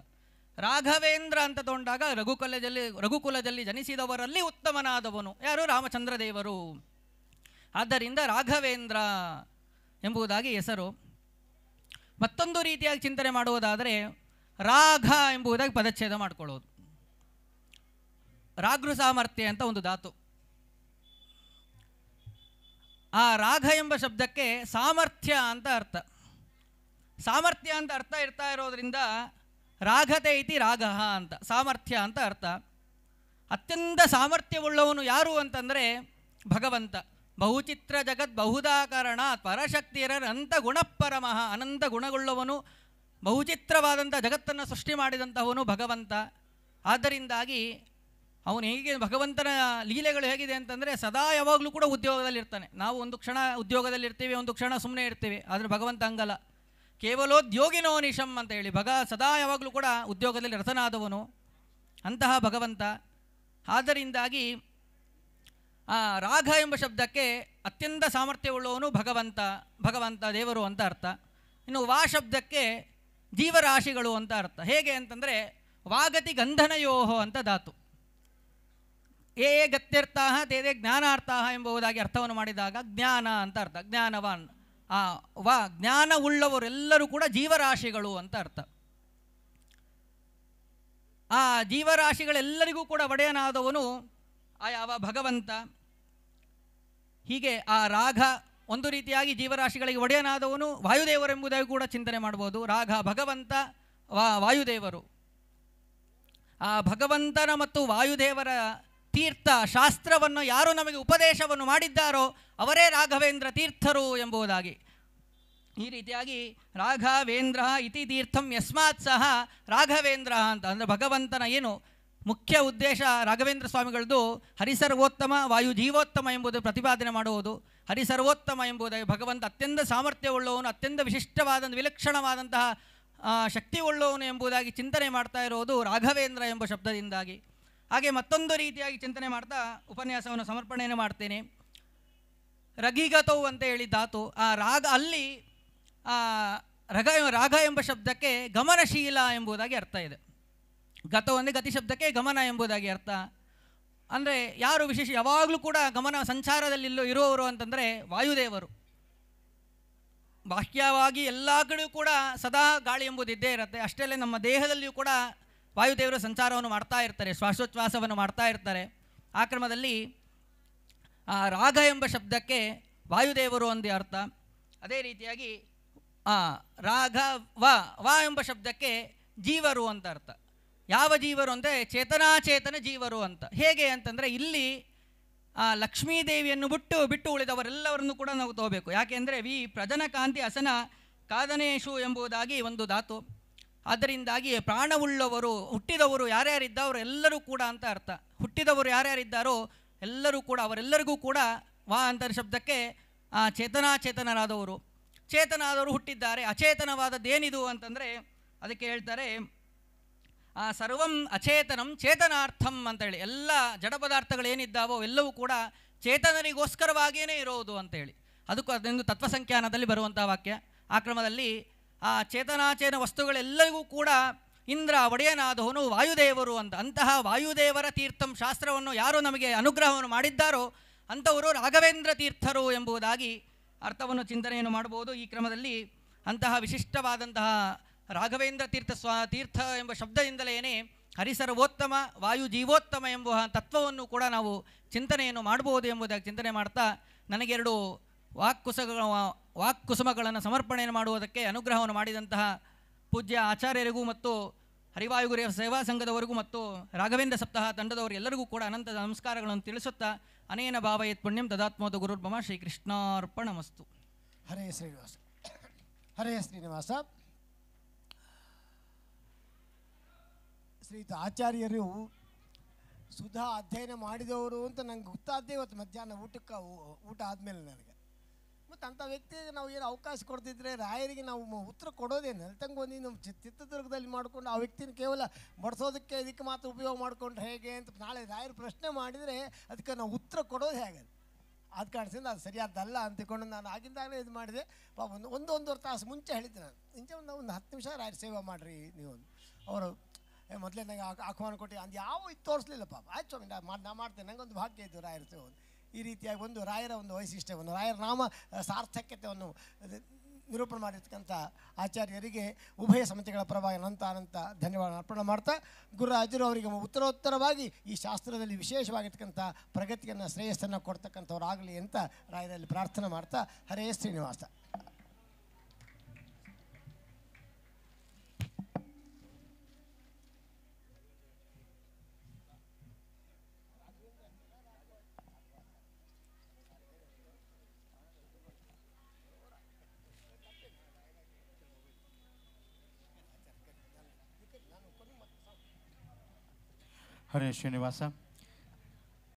ರಾಘವೇಂದ್ರ ಅಂತ ತಗೊಂಡಾಗ ರಘುಕುಲದಲ್ಲಿ ರಘುಕುಲದಲ್ಲಿ ಜನಿಸಿದವರಲ್ಲಿ ಉತ್ತಮನಾದವನು ಯಾರು ರಾಮಚಂದ್ರ ದೇವರು ಆದ್ದರಿಂದ ರಾಘವೇಂದ್ರ ಎಂಬುದಾಗಿ ಹೆಸರು ಮತ್ತೊಂದು ರೀತಿಯಾಗಿ ಚಿಂತನೆ ಮಾಡುವುದಾದರೆ ರಾಘ ಎಂಬುದಾಗಿ ಪದಚ್ಛೇದ ಮಾಡಿಕೊಳ್ಳೋದು ರಾಘೃ ಸಾಮರ್ಥ್ಯ ಅಂತ ಒಂದು ಧಾತು ಆ ರಾಘ ಎಂಬ ಶಬ್ದಕ್ಕೆ ಸಾಮರ್ಥ್ಯ ಅಂತ ಅರ್ಥ ಸಾಮರ್ಥ್ಯ ಅಂತ ಅರ್ಥ ಇರ್ತಾ ಇರೋದ್ರಿಂದ ರಾಘತೆ ಇತಿ ರಾಗ ಅಂತ ಸಾಮರ್ಥ್ಯ ಅಂತ ಅರ್ಥ ಅತ್ಯಂತ ಸಾಮರ್ಥ್ಯವುಳ್ಳವನು ಯಾರು ಅಂತಂದರೆ ಭಗವಂತ ಬಹುಚಿತ್ರ ಜಗತ್ ಬಹುದಾಕರಣ ಅನಂತ ಗುಣಪರಮಃ ಅನಂತ ಗುಣಗುಳ್ಳವನು ಬಹುಚಿತ್ರವಾದಂಥ ಜಗತ್ತನ್ನು ಸೃಷ್ಟಿ ಮಾಡಿದಂಥವನು ಭಗವಂತ ಆದ್ದರಿಂದಾಗಿ ಅವನು ಹೇಗೆ ಭಗವಂತನ ಲೀಲೆಗಳು ಹೇಗಿದೆ ಅಂತಂದರೆ ಸದಾ ಯಾವಾಗಲೂ ಕೂಡ ಉದ್ಯೋಗದಲ್ಲಿರ್ತಾನೆ ನಾವು ಒಂದು ಕ್ಷಣ ಉದ್ಯೋಗದಲ್ಲಿರ್ತೀವಿ ಒಂದು ಕ್ಷಣ ಸುಮ್ಮನೆ ಇರ್ತೀವಿ ಆದರೆ ಭಗವಂತ ಹಂಗಲ್ಲ ಕೇವಲೋದ್ಯೋಗಿನೋ ನಿಶಮ್ ಅಂತ ಹೇಳಿ ಭಗ ಸದಾ ಯಾವಾಗಲೂ ಕೂಡ ಉದ್ಯೋಗದಲ್ಲಿ ರಥನಾದವನು ಅಂತಹ ಭಗವಂತ ಆದ್ದರಿಂದಾಗಿ ರಾಘ ಎಂಬ ಶಬ್ದಕ್ಕೆ ಅತ್ಯಂತ ಸಾಮರ್ಥ್ಯವುಳ್ಳವನು ಭಗವಂತ ಭಗವಂತ ದೇವರು ಅಂತ ಅರ್ಥ ಇನ್ನು ವಾ ಶಬ್ದಕ್ಕೆ ಜೀವರಾಶಿಗಳು ಅಂತ ಅರ್ಥ ಹೇಗೆ ಅಂತಂದರೆ ವಾಗತಿ ಗಂಧನಯೋಹೋ ಅಂತ ಧಾತು ಏ ಗತ್ಯರ್ಥ ತೇ ಜ್ಞಾನಾರ್ಥ ಎಂಬುದಾಗಿ ಅರ್ಥವನ್ನು ಮಾಡಿದಾಗ ಜ್ಞಾನ ಅಂತ ಅರ್ಥ ಜ್ಞಾನವಾನ್ ಆ ವ ಜ್ಞಾನವುಳ್ಳವರೆಲ್ಲರೂ ಕೂಡ ಜೀವರಾಶಿಗಳು ಅಂತ ಅರ್ಥ ಆ ಜೀವರಾಶಿಗಳೆಲ್ಲರಿಗೂ ಕೂಡ ಒಡೆಯನಾದವನು ಆ ಯಾವ ಭಗವಂತ ಹೀಗೆ ಆ ರಾಘ ಒಂದು ರೀತಿಯಾಗಿ ಜೀವರಾಶಿಗಳಿಗೆ ಒಡೆಯನಾದವನು ವಾಯುದೇವರೆಂಬುದಾಗಿ ಕೂಡ ಚಿಂತನೆ ಮಾಡ್ಬೋದು ರಾಘ ಭಗವಂತ ವಾ ವಾಯುದೇವರು ಆ ಭಗವಂತನ ಮತ್ತು ವಾಯುದೇವರ ತೀರ್ಥ ಶಾಸ್ತ್ರವನ್ನು ಯಾರು ನಮಗೆ ಉಪದೇಶವನ್ನು ಮಾಡಿದ್ದಾರೋ ಅವರೇ ರಾಘವೇಂದ್ರ ತೀರ್ಥರು ಎಂಬುದಾಗಿ ಈ ರೀತಿಯಾಗಿ ರಾಘವೇಂದ್ರ ಇತಿ ತೀರ್ಥಂ ಯಸ್ಮಾತ್ ಸಹ ರಾಘವೇಂದ್ರ ಅಂತ ಅಂದರೆ ಭಗವಂತನ ಏನು ಮುಖ್ಯ ಉದ್ದೇಶ ರಾಘವೇಂದ್ರ ಸ್ವಾಮಿಗಳದ್ದು ಹರಿಸರ್ವೋತ್ತಮ ವಾಯು ಜೀವೋತ್ತಮ ಎಂಬುದು ಪ್ರತಿಪಾದನೆ ಮಾಡುವುದು ಹರಿಸರ್ವೋತ್ತಮ ಎಂಬುದಾಗಿ ಭಗವಂತ ಅತ್ಯಂತ ಸಾಮರ್ಥ್ಯವುಳ್ಳವನು ಅತ್ಯಂತ ವಿಶಿಷ್ಟವಾದ ವಿಲಕ್ಷಣವಾದಂತಹ ಶಕ್ತಿ ಉಳ್ಳವನು ಎಂಬುದಾಗಿ ಚಿಂತನೆ ಮಾಡ್ತಾ ಇರುವುದು ರಾಘವೇಂದ್ರ ಎಂಬ ಶಬ್ದದಿಂದಾಗಿ ಹಾಗೆ ಮತ್ತೊಂದು ರೀತಿಯಾಗಿ ಚಿಂತನೆ ಮಾಡ್ತಾ ಉಪನ್ಯಾಸವನ್ನು ಸಮರ್ಪಣೆಯನ್ನು ಮಾಡ್ತೇನೆ ರಗಿಗತೋ ಅಂತ ಹೇಳಿ ಧಾತು ಆ ರಾಗ ಅಲ್ಲಿ ಆ ರಘ ರಾಗ ಎಂಬ ಶಬ್ದಕ್ಕೆ ಗಮನಶೀಲ ಎಂಬುದಾಗಿ ಅರ್ಥ ಇದೆ ಗತವು ಅಂದರೆ ಗತಿ ಶಬ್ದಕ್ಕೆ ಗಮನ ಎಂಬುದಾಗಿ ಅರ್ಥ ಅಂದರೆ ಯಾರು ವಿಶೇಷ ಯಾವಾಗಲೂ ಕೂಡ ಗಮನ ಸಂಚಾರದಲ್ಲಿ ಇರೋರು ಅಂತಂದರೆ ವಾಯುದೇವರು ಬಾಹ್ಯವಾಗಿ ಎಲ್ಲ ಕಡೆಯೂ ಕೂಡ ಸದಾ ಗಾಳಿ ಎಂಬುದು ಇದ್ದೇ ಇರುತ್ತೆ ಅಷ್ಟೇ ನಮ್ಮ ದೇಹದಲ್ಲಿಯೂ ಕೂಡ ವಾಯುದೇವರು ಸಂಚಾರವನ್ನು ಮಾಡ್ತಾ ಇರ್ತಾರೆ ಶ್ವಾಸೋಚ್ಛ್ವಾಸವನ್ನು ಮಾಡ್ತಾ ಇರ್ತಾರೆ ಆ ಕ್ರಮದಲ್ಲಿ ಆ ರಾಗ ಎಂಬ ಶಬ್ದಕ್ಕೆ ವಾಯುದೇವರು ಒಂದು ಅರ್ಥ ಅದೇ ರೀತಿಯಾಗಿ ಆ ರಾಘ ವ ವಾ ಎಂಬ ಶಬ್ದಕ್ಕೆ ಜೀವರು ಅಂತ ಅರ್ಥ ಯಾವ ಜೀವರು ಅಂದರೆ ಚೇತನಾಚೇತನ ಜೀವರು ಅಂತ ಹೇಗೆ ಅಂತಂದರೆ ಇಲ್ಲಿ ಲಕ್ಷ್ಮೀದೇವಿಯನ್ನು ಬಿಟ್ಟು ಬಿಟ್ಟು ಉಳಿದವರೆಲ್ಲವರನ್ನು ಕೂಡ ನಾವು ತಗೋಬೇಕು ಯಾಕೆಂದರೆ ವಿ ಪ್ರಜನಕಾಂತಿ ಅಸನ ಕಾದನೇಶು ಎಂಬುದಾಗಿ ಒಂದು ಧಾತು ಅದರಿಂದಾಗಿ ಪ್ರಾಣವುಳ್ಳವರು ಹುಟ್ಟಿದವರು ಯಾರ್ಯಾರಿದ್ದವರು ಎಲ್ಲರೂ ಕೂಡ ಅಂತ ಅರ್ಥ ಹುಟ್ಟಿದವರು ಯಾರ್ಯಾರಿದ್ದಾರೋ ಎಲ್ಲರೂ ಕೂಡ ಅವರೆಲ್ಲರಿಗೂ ಕೂಡ ವಾ ಅಂತ ಶಬ್ದಕ್ಕೆ ಚೇತನಾಚೇತನರಾದವರು ಚೇತನ ಆದವರು ಹುಟ್ಟಿದ್ದಾರೆ ಅಚೇತನವಾದದ್ದೇನಿದು ಅಂತಂದರೆ ಅದಕ್ಕೆ ಹೇಳ್ತಾರೆ ಆ ಸರ್ವಂ ಅಚೇತನಂ ಚೇತನಾರ್ಥಂ ಅಂತೇಳಿ ಎಲ್ಲ ಜಡ ಏನಿದ್ದಾವೋ ಎಲ್ಲವೂ ಕೂಡ ಚೇತನರಿಗೋಸ್ಕರವಾಗಿಯೇ ಇರೋದು ಅಂತೇಳಿ ಅದಕ್ಕೂ ಅದೊಂದು ತತ್ವಸಂಖ್ಯಾನದಲ್ಲಿ ಬರುವಂಥ ವಾಕ್ಯ ಆ ಕ್ರಮದಲ್ಲಿ ಆ ಚೇತನಾಚೇನ ವಸ್ತುಗಳೆಲ್ಲರಿಗೂ ಕೂಡ ಇಂದ್ರ ಒಡೆಯನಾದವನು ವಾಯುದೇವರು ಅಂತ ಅಂತಹ ವಾಯುದೇವರ ತೀರ್ಥಂ ಶಾಸ್ತ್ರವನ್ನು ಯಾರು ನಮಗೆ ಅನುಗ್ರಹವನ್ನು ಮಾಡಿದ್ದಾರೋ ಅಂಥವರು ರಾಘವೇಂದ್ರ ತೀರ್ಥರು ಎಂಬುದಾಗಿ ಅರ್ಥವನ್ನು ಚಿಂತನೆಯನ್ನು ಮಾಡಬಹುದು ಈ ಕ್ರಮದಲ್ಲಿ ಅಂತಹ ವಿಶಿಷ್ಟವಾದಂತಹ ರಾಘವೇಂದ್ರ ತೀರ್ಥ ಸ್ವ ತೀರ್ಥ ಎಂಬ ಶಬ್ದದಿಂದಲೇ ಹರಿಸರ್ವೋತ್ತಮ ವಾಯು ಜೀವೋತ್ತಮ ಎಂಬ ತತ್ವವನ್ನು ಕೂಡ ನಾವು ಚಿಂತನೆಯನ್ನು ಮಾಡಬಹುದು ಎಂಬುದಾಗಿ ಚಿಂತನೆ ಮಾಡ್ತಾ ನನಗೆರಡು ವಾಕ್ಕುಸ ವಾಕ್ಕುಸುಮಗಳನ್ನು ಸಮರ್ಪಣೆಯನ್ನು ಮಾಡುವುದಕ್ಕೆ ಅನುಗ್ರಹವನ್ನು ಮಾಡಿದಂತಹ ಪೂಜ್ಯ ಆಚಾರ್ಯರಿಗೂ ಮತ್ತು ಹರಿವಾಯುಗುರಿಯ ಸೇವಾ ಸಂಘದವರಿಗೂ ಮತ್ತು ರಾಘವೇಂದ್ರ ಸಪ್ತಾಹ ತಂಡದವರು ಎಲ್ಲರಿಗೂ ಕೂಡ ಅನಂತ ನಮಸ್ಕಾರಗಳನ್ನು ತಿಳಿಸುತ್ತಾ ಅನೇನ ಭಾವಯತ್ ಯತ್ ಪುಣ್ಯಂ ತದಾತ್ಮೋದ ಗುರುರ್ಭಮ ಶ್ರೀ ಮಸ್ತು ಹರೇ ಶ್ರೀನಿವಾಸ ಹರೇ ಶ್ರೀನಿವಾಸ ಶ್ರೀ ಆಚಾರ್ಯರು ಸುಧಾ ಅಧ್ಯಯನ ಮಾಡಿದವರು ಅಂತ ನಂಗೆ ಗೊತ್ತಾದ್ದೇ ಇವತ್ತು ಮಧ್ಯಾಹ್ನ ಊಟಕ್ಕೆ ಊಟ ಆದಮೇಲೆ ನನಗೆ ಬಟ್ ಅಂಥ ವ್ಯಕ್ತಿಗೆ ನಾವು ಏನು ಅವಕಾಶ ಕೊಡ್ತಿದ್ರೆ ರಾಯರಿಗೆ ನಾವು ಉತ್ತರ ಕೊಡೋದೇನು ಅಲ್ತಂಗೆ ಒಂದು ನಮ್ಮ ಚಿತ್ರದುರ್ಗದಲ್ಲಿ ಮಾಡಿಕೊಂಡು ಆ ವ್ಯಕ್ತಿನ ಕೇವಲ ಬಡಿಸೋದಕ್ಕೆ ಇದಕ್ಕೆ ಮಾತ್ರ ಉಪಯೋಗ ಮಾಡ್ಕೊಂಡ್ರೆ ಹೇಗೆ ಅಂತ ನಾಳೆ ರಾಯರು ಪ್ರಶ್ನೆ ಮಾಡಿದರೆ ಅದಕ್ಕೆ ನಾವು ಉತ್ತರ ಕೊಡೋದು ಹೇಗೆ ಅದು ಕಾಣಿಸಿದ ಅದು ಸರಿಯಾದಲ್ಲ ಅಂತಿಕೊಂಡು ನಾನು ಆಗಿಂದಾಗಲೇ ಇದು ಮಾಡಿದೆ ಪಾಪ ಒಂದು ಒಂದೊಂದುವರೆ ತಾಸು ಮುಂಚೆ ಹೇಳಿದ್ದೆ ನಾನು ಮುಂಚೆ ಒಂದು ಒಂದು ಹತ್ತು ನಿಮಿಷ ರಾಯರ ಸೇವೆ ಮಾಡಿರಿ ನೀವು ಅವರು ಮೊದಲೇ ನನಗೆ ಆಹ್ವಾನ ಕೊಟ್ಟು ಅದು ಯಾವ ಇದು ತೋರಿಸ್ಲಿಲ್ಲ ಪಾಪ ಆಯ್ತು ಮಾಡಿ ನಾನು ಮಾಡ್ತೇನೆ ನಂಗೆ ಒಂದು ಭಾಗ್ಯ ಇದ್ದು ರಾಯರ ಸೇವೆ ಈ ರೀತಿಯಾಗಿ ಒಂದು ರಾಯರ ಒಂದು ವೈಶಿಷ್ಟ್ಯವನ್ನು ರಾಯರ ನಾಮ ಸಾರ್ಥಕ್ಯತೆಯನ್ನು ನಿರೂಪಣೆ ಮಾಡಿರ್ತಕ್ಕಂಥ ಆಚಾರ್ಯರಿಗೆ ಉಭಯ ಸಮಿತಿಗಳ ಪರವಾಗಿ ಅನಂತ ಅನಂತ ಧನ್ಯವಾದ ಅರ್ಪಣೆ ಮಾಡ್ತಾ ಗುರುರಾಜರು ಅವರಿಗೆ ಉತ್ತರೋತ್ತರವಾಗಿ ಈ ಶಾಸ್ತ್ರದಲ್ಲಿ ವಿಶೇಷವಾಗಿರ್ತಕ್ಕಂಥ ಪ್ರಗತಿಯನ್ನು ಶ್ರೇಯಸ್ಸನ್ನು ಆಗಲಿ ಅಂತ ರಾಯರಲ್ಲಿ ಪ್ರಾರ್ಥನೆ ಮಾಡ್ತಾ ಹರೇ ಶ್ರೀನಿವಾಸ Hare Srinivasa.